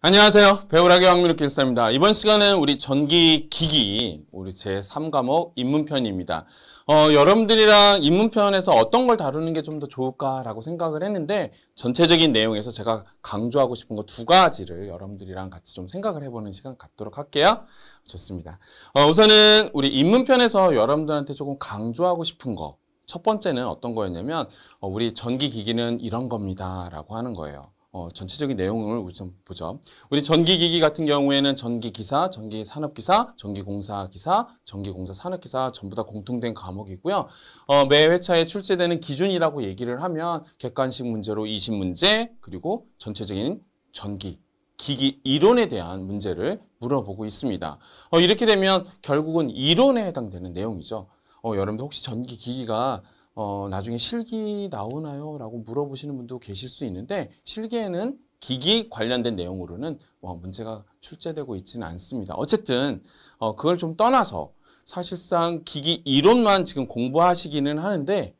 안녕하세요. 배우라기 황민욱 교사입니다. 이번 시간은 우리 전기기기, 우리 제3과목 입문편입니다 어, 여러분들이랑 입문편에서 어떤 걸 다루는 게 좀 더 좋을까라고 생각을 했는데 전체적인 내용에서 제가 강조하고 싶은 거 두 가지를 여러분들이랑 같이 좀 생각을 해보는 시간 갖도록 할게요. 좋습니다. 어, 우선은 우리 입문편에서 여러분들한테 조금 강조하고 싶은 거. 첫 번째는 어떤 거였냐면 어, 우리 전기기기는 이런 겁니다 라고 하는 거예요. 어, 전체적인 내용을 우리 보죠. 우리 전기기기 같은 경우에는 전기기사, 전기산업기사, 전기공사기사, 전기공사 산업기사 전부 다 공통된 과목이고요. 어, 매 회차에 출제되는 기준이라고 얘기를 하면 객관식 문제로 20문제 그리고 전체적인 전기 기기 이론에 대한 문제를 물어보고 있습니다. 어, 이렇게 되면 결국은 이론에 해당되는 내용이죠. 어, 여러분들 혹시 전기기기가 어, 나중에 실기 나오나요? 라고 물어보시는 분도 계실 수 있는데 실기에는 기기 관련된 내용으로는 뭐 문제가 출제되고 있지는 않습니다. 어쨌든 어, 그걸 좀 떠나서 사실상 기기 이론만 지금 공부하시기는 하는데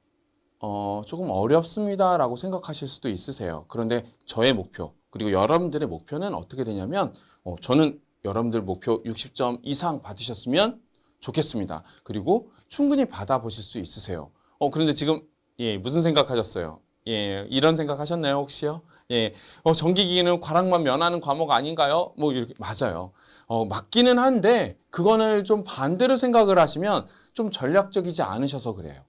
어, 조금 어렵습니다라고 생각하실 수도 있으세요. 그런데 저의 목표 그리고 여러분들의 목표는 어떻게 되냐면 어, 저는 여러분들 목표 60점 이상 받으셨으면 좋겠습니다. 그리고 충분히 받아보실 수 있으세요. 어, 그런데 지금, 예, 무슨 생각하셨어요? 예, 이런 생각하셨나요, 혹시요? 예, 어, 전기기기는 과락만 면하는 과목 아닌가요? 뭐, 이렇게, 맞아요. 어, 맞기는 한데, 그거는좀 반대로 생각을 하시면 좀 전략적이지 않으셔서 그래요.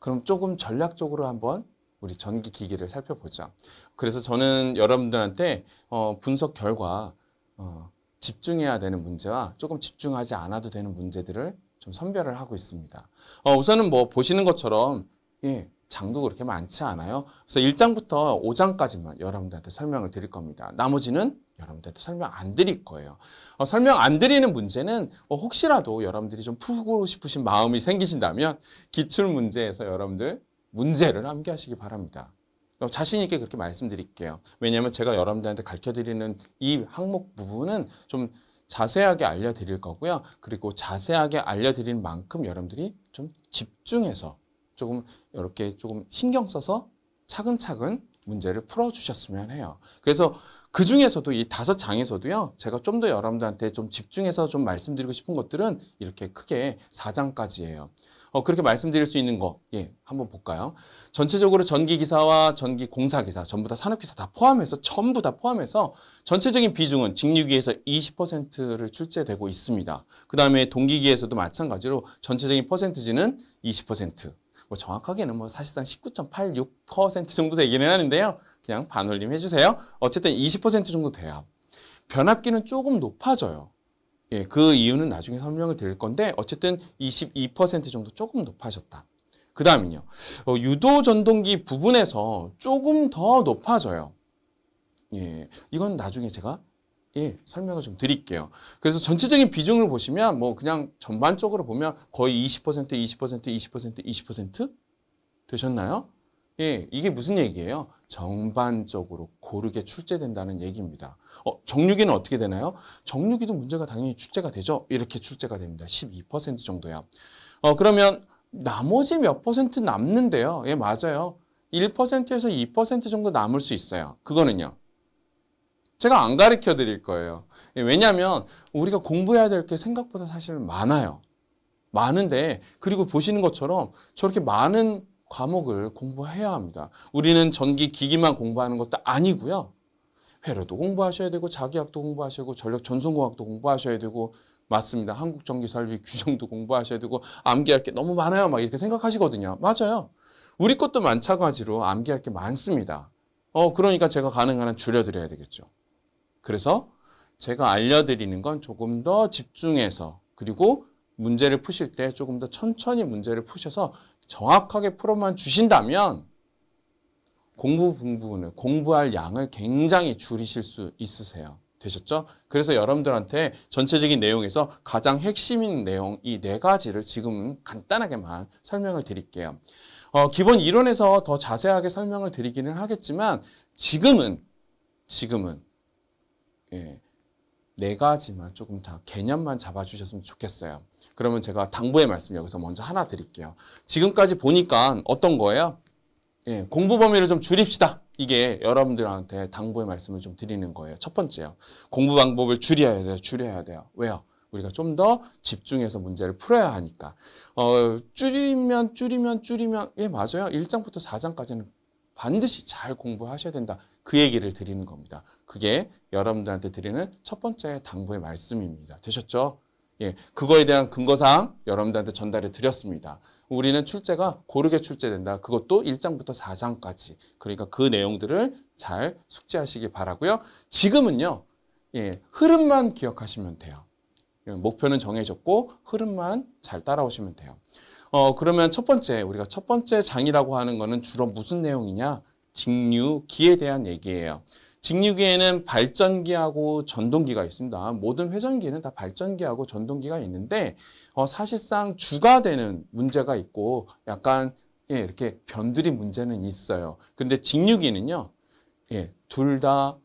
그럼 조금 전략적으로 한번 우리 전기기기를 살펴보자. 그래서 저는 여러분들한테 어, 분석 결과, 어, 집중해야 되는 문제와 조금 집중하지 않아도 되는 문제들을 좀 선별을 하고 있습니다. 어, 우선은 뭐 보시는 것처럼 예, 장도 그렇게 많지 않아요. 그래서 1장부터 5장까지만 여러분들한테 설명을 드릴 겁니다. 나머지는 여러분들한테 설명 안 드릴 거예요. 어, 설명 안 드리는 문제는 어, 혹시라도 여러분들이 좀 푸고 싶으신 마음이 생기신다면 기출 문제에서 여러분들 문제를 암기하시기 바랍니다. 어, 자신 있게 그렇게 말씀드릴게요. 왜냐하면 제가 여러분들한테 가르쳐드리는 이 항목 부분은 좀 자세하게 알려드릴 거고요. 그리고 자세하게 알려드린 만큼 여러분들이 좀 집중해서 조금 이렇게 조금 신경 써서 차근차근 문제를 풀어주셨으면 해요. 그래서 그 중에서도 이 다섯 장에서도요, 제가 좀 더 여러분들한테 좀 집중해서 좀 말씀드리고 싶은 것들은 이렇게 크게 사장까지예요 어, 그렇게 말씀드릴 수 있는 거, 예, 한번 볼까요? 전체적으로 전기기사와 전기공사기사, 전부 다 산업기사 다 포함해서, 전부 다 포함해서 전체적인 비중은 직류기에서 20%를 출제되고 있습니다. 그 다음에 동기기에서도 마찬가지로 전체적인 퍼센트지는 20%. 뭐 정확하게는 뭐 사실상 19.86% 정도 되기는 하는데요. 그냥 반올림 해주세요. 어쨌든 20% 정도 돼요. 변압기는 조금 높아져요. 예, 그 이유는 나중에 설명을 드릴 건데 어쨌든 22% 정도 조금 높아졌다. 그 다음은요. 어, 유도 전동기 부분에서 조금 더 높아져요. 예, 이건 나중에 제가 예, 설명을 좀 드릴게요. 그래서 전체적인 비중을 보시면 뭐 그냥 전반적으로 보면 거의 20%, 20%, 20%, 20% 되셨나요? 예, 이게 무슨 얘기예요? 전반적으로 고르게 출제된다는 얘기입니다. 어, 정류기는 어떻게 되나요? 정류기도 문제가 당연히 출제가 되죠. 이렇게 출제가 됩니다. 12% 정도요. 어, 그러면 나머지 몇 퍼센트 남는데요. 예, 맞아요. 1%에서 2% 정도 남을 수 있어요. 그거는요. 제가 안 가르쳐 드릴 거예요. 예, 왜냐하면 우리가 공부해야 될 게 생각보다 사실 많아요. 많은데 그리고 보시는 것처럼 저렇게 많은 과목을 공부해야 합니다. 우리는 전기 기기만 공부하는 것도 아니고요. 회로도 공부하셔야 되고 자기학도 공부하셔야 되고 전력 전송공학도 공부하셔야 되고 맞습니다. 한국 전기 설비 규정도 공부하셔야 되고 암기할 게 너무 많아요. 막 이렇게 생각하시거든요. 맞아요. 우리 것도 마찬가지로 암기할 게 많습니다. 어, 그러니까 제가 가능한 한 줄여드려야 되겠죠. 그래서 제가 알려드리는 건 조금 더 집중해서 그리고 문제를 푸실 때 조금 더 천천히 문제를 푸셔서 정확하게 풀어만 주신다면 공부 부분을 공부할 양을 굉장히 줄이실 수 있으세요. 되셨죠? 그래서 여러분들한테 전체적인 내용에서 가장 핵심인 내용 이 네 가지를 지금 간단하게만 설명을 드릴게요. 어, 기본 이론에서 더 자세하게 설명을 드리기는 하겠지만 지금은 지금은 예, 네 가지만 조금 다 개념만 잡아주셨으면 좋겠어요. 그러면 제가 당부의 말씀 여기서 먼저 하나 드릴게요. 지금까지 보니까 어떤 거예요? 예, 공부 범위를 좀 줄입시다. 이게 여러분들한테 당부의 말씀을 좀 드리는 거예요. 첫 번째요. 공부 방법을 줄여야 돼요. 줄여야 돼요. 왜요? 우리가 좀 더 집중해서 문제를 풀어야 하니까. 어, 줄이면, 줄이면, 줄이면, 예, 맞아요. 1장부터 4장까지는 반드시 잘 공부하셔야 된다. 그 얘기를 드리는 겁니다. 그게 여러분들한테 드리는 첫 번째 당부의 말씀입니다. 되셨죠? 예, 그거에 대한 근거사항 여러분들한테 전달해 드렸습니다. 우리는 출제가 고르게 출제된다. 그것도 1장부터 4장까지. 그러니까 그 내용들을 잘 숙지하시기 바라고요. 지금은요. 예, 흐름만 기억하시면 돼요. 예, 목표는 정해졌고 흐름만 잘 따라오시면 돼요. 어, 그러면 첫 번째 우리가 첫 번째 장이라고 하는 거는 주로 무슨 내용이냐? 직류 기에 대한 얘기예요. 직류기에는 발전기하고 전동기가 있습니다. 모든 회전기에는 다 발전기하고 전동기가 있는데 어, 사실상 주가 되는 문제가 있고 약간 예, 이렇게 변들이 문제는 있어요. 근데 직류기는요. 예, 둘 다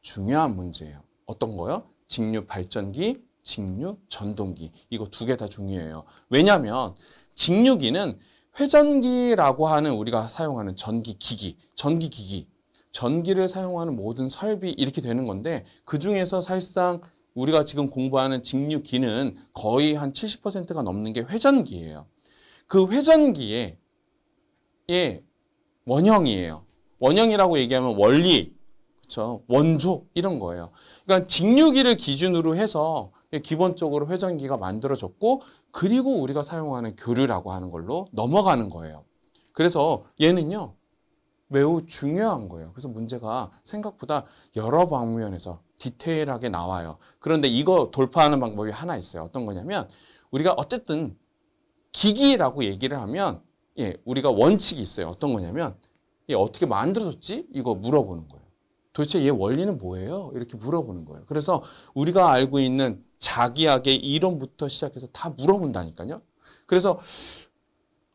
중요한 문제예요. 어떤 거요? 직류 발전기, 직류 전동기. 이거 두 개 다 중요해요. 왜냐하면 직류기는 회전기라고 하는 우리가 사용하는 전기 기기, 전기 기기 전기를 사용하는 모든 설비 이렇게 되는 건데 그중에서 사실상 우리가 지금 공부하는 직류기는 거의 한 70%가 넘는 게 회전기예요. 그 회전기의 예, 원형이에요. 원형이라고 얘기하면 원리, 그렇죠? 원조 이런 거예요. 그러니까 직류기를 기준으로 해서 기본적으로 회전기가 만들어졌고 그리고 우리가 사용하는 교류라고 하는 걸로 넘어가는 거예요. 그래서 얘는요. 매우 중요한 거예요. 그래서 문제가 생각보다 여러 방면에서 디테일하게 나와요. 그런데 이거 돌파하는 방법이 하나 있어요. 어떤 거냐면 우리가 어쨌든 기기라고 얘기를 하면 예, 우리가 원칙이 있어요. 어떤 거냐면 예, 어떻게 만들어졌지? 이거 물어보는 거예요. 도대체 얘 원리는 뭐예요? 이렇게 물어보는 거예요. 그래서 우리가 알고 있는 자기학의 이론부터 시작해서 다 물어본다니까요. 그래서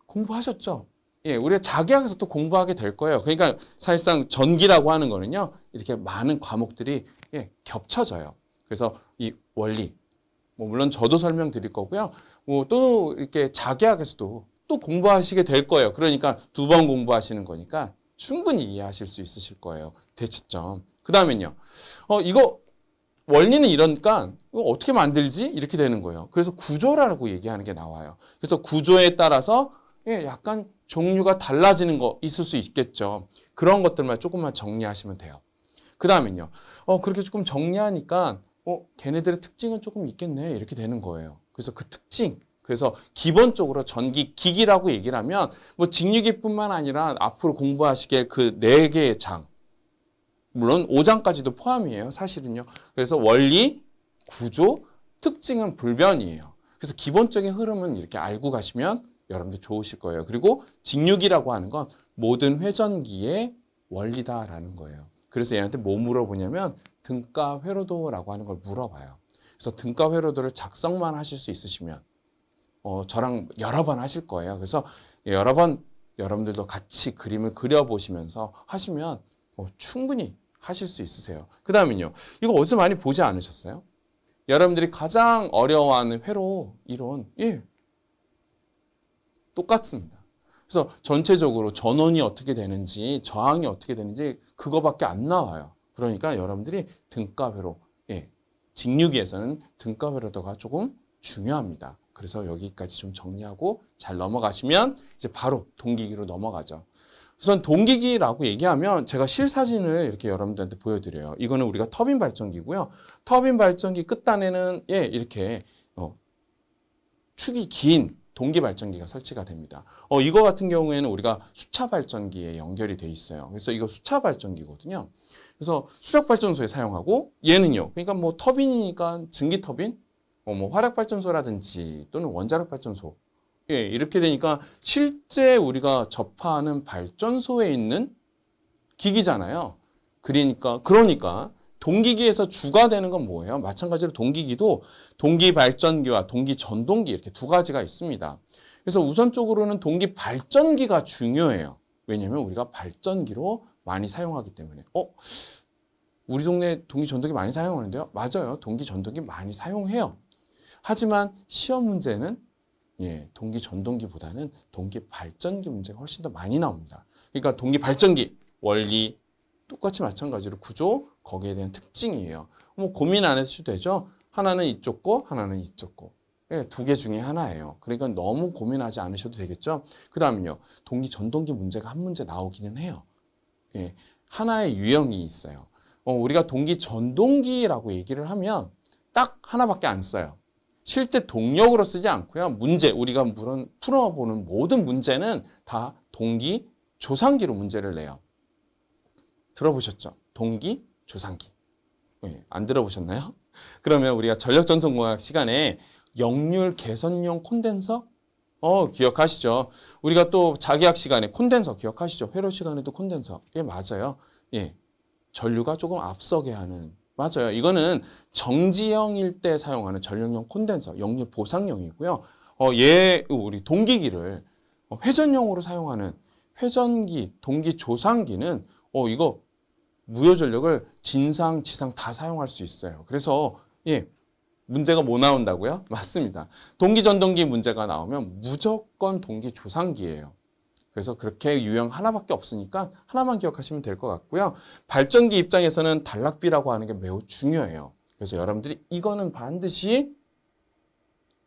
공부하셨죠? 예, 우리가 자기학에서 또 공부하게 될 거예요. 그러니까 사실상 전기라고 하는 거는요, 이렇게 많은 과목들이 예, 겹쳐져요. 그래서 이 원리, 뭐 물론 저도 설명드릴 거고요. 뭐 또 이렇게 자기학에서도 또 공부하시게 될 거예요. 그러니까 두 번 공부하시는 거니까 충분히 이해하실 수 있으실 거예요. 대체점. 그 다음엔요. 어, 이거 원리는 이러니까 어떻게 만들지? 이렇게 되는 거예요. 그래서 구조라고 얘기하는 게 나와요. 그래서 구조에 따라서 예, 약간 종류가 달라지는 거 있을 수 있겠죠. 그런 것들만 조금만 정리하시면 돼요. 그 다음은요. 어, 그렇게 조금 정리하니까 어, 걔네들의 특징은 조금 있겠네. 이렇게 되는 거예요. 그래서 그 특징. 그래서 기본적으로 전기 기기라고 얘기를 하면 뭐 직류기뿐만 아니라 앞으로 공부하시게 그 네 개의 장. 물론 5장까지도 포함이에요. 사실은요. 그래서 원리, 구조, 특징은 불변이에요. 그래서 기본적인 흐름은 이렇게 알고 가시면 여러분들 좋으실 거예요. 그리고 직육이라고 하는 건 모든 회전기의 원리다라는 거예요. 그래서 얘한테 뭐 물어보냐면 등가 회로도라고 하는 걸 물어봐요. 그래서 등가 회로도를 작성만 하실 수 있으시면 어, 저랑 여러 번 하실 거예요. 그래서 여러 번 여러분들도 같이 그림을 그려보시면서 하시면 뭐 충분히 하실 수 있으세요. 그 다음은요. 이거 어디서 많이 보지 않으셨어요? 여러분들이 가장 어려워하는 회로 이론, 예, 똑같습니다. 그래서 전체적으로 전원이 어떻게 되는지 저항이 어떻게 되는지 그거밖에 안 나와요. 그러니까 여러분들이 등가회로 예, 직류기에서는 등가회로도가 조금 중요합니다. 그래서 여기까지 좀 정리하고 잘 넘어가시면 이제 바로 동기기로 넘어가죠. 우선 동기기라고 얘기하면 제가 실사진을 이렇게 여러분들한테 보여드려요. 이거는 우리가 터빈 발전기고요. 터빈 발전기 끝단에는 예 이렇게 어, 축이 긴 동기 발전기가 설치가 됩니다. 어, 이거 같은 경우에는 우리가 수차 발전기에 연결이 돼 있어요. 그래서 이거 수차 발전기거든요. 그래서 수력 발전소에 사용하고 얘는요. 그러니까 뭐 터빈이니까 증기 터빈, 뭐, 뭐 화력 발전소라든지 또는 원자력 발전소. 예, 이렇게 되니까 실제 우리가 접하는 발전소에 있는 기기잖아요. 그러니까 그러니까 동기기에서 주가 되는 건 뭐예요? 마찬가지로 동기기도 동기 발전기와 동기 전동기 이렇게 두 가지가 있습니다. 그래서 우선적으로는 동기 발전기가 중요해요. 왜냐하면 우리가 발전기로 많이 사용하기 때문에. 어? 우리 동네 동기 전동기 많이 사용하는데요? 맞아요. 동기 전동기 많이 사용해요. 하지만 시험 문제는 예, 동기 전동기보다는 동기 발전기 문제가 훨씬 더 많이 나옵니다. 그러니까 동기 발전기 원리, 똑같이 마찬가지로 구조, 거기에 대한 특징이에요. 뭐 고민 안 해도 되죠. 하나는 이쪽 거, 하나는 이쪽 거. 예, 두 개 중에 하나예요. 그러니까 너무 고민하지 않으셔도 되겠죠. 그 다음요. 동기, 전동기 문제가 한 문제 나오기는 해요. 예, 하나의 유형이 있어요. 어, 우리가 동기, 전동기라고 얘기를 하면 딱 하나밖에 안 써요. 실제 동력으로 쓰지 않고요. 문제, 우리가 물론 풀어보는 모든 문제는 다 동기, 조상기로 문제를 내요. 들어보셨죠? 동기, 조상기. 네, 안 들어보셨나요? 그러면 우리가 전력전송공학 시간에 역률 개선용 콘덴서 어, 기억하시죠? 우리가 또 자기학 시간에 콘덴서 기억하시죠? 회로 시간에도 콘덴서. 예, 맞아요. 예. 전류가 조금 앞서게 하는. 맞아요. 이거는 정지형일 때 사용하는 전력용 콘덴서, 역류 보상용이고요. 어, 얘, 우리 동기기를 회전용으로 사용하는 회전기, 동기 조상기는 어, 이거 무효 전력을 진상, 지상 다 사용할 수 있어요. 그래서 예, 문제가 뭐 나온다고요? 맞습니다. 동기 전동기 문제가 나오면 무조건 동기 조상기예요. 그래서 그렇게 유형 하나밖에 없으니까 하나만 기억하시면 될 것 같고요. 발전기 입장에서는 단락비라고 하는 게 매우 중요해요. 그래서 여러분들이 이거는 반드시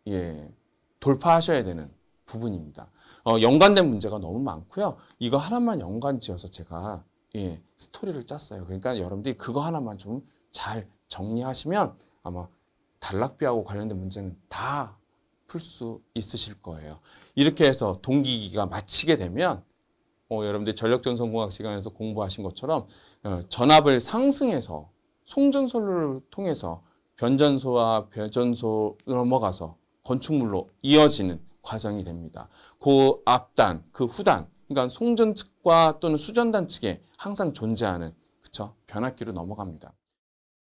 예, 돌파하셔야 되는 부분입니다. 어, 연관된 문제가 너무 많고요. 이거 하나만 연관 지어서 제가 예, 스토리를 짰어요. 그러니까 여러분들이 그거 하나만 좀 잘 정리하시면 아마 단락비하고 관련된 문제는 다 풀 수 있으실 거예요. 이렇게 해서 동기기가 마치게 되면 어, 여러분들 전력전선공학 시간에서 공부하신 것처럼 어, 전압을 상승해서 송전설로를 통해서 변전소와 변전소 넘어가서 건축물로 이어지는 과정이 됩니다. 그 앞단, 그 후단, 그러니까 송전 측과 또는 수전단 측에 항상 존재하는 그쵸 변압기로 넘어갑니다.